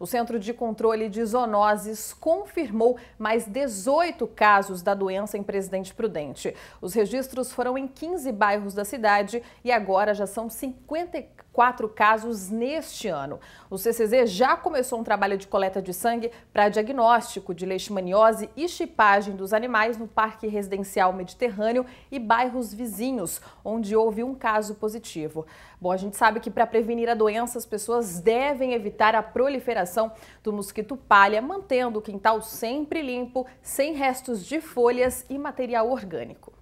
O Centro de Controle de Zoonoses confirmou mais 18 casos da doença em Presidente Prudente. Os registros foram em 15 bairros da cidade e agora já são 54 quatro casos neste ano. O CCZ já começou um trabalho de coleta de sangue para diagnóstico de leishmaniose e chipagem dos animais no Parque Residencial Mediterrâneo e bairros vizinhos, onde houve um caso positivo. Bom, a gente sabe que para prevenir a doença, as pessoas devem evitar a proliferação do mosquito palha, mantendo o quintal sempre limpo, sem restos de folhas e material orgânico.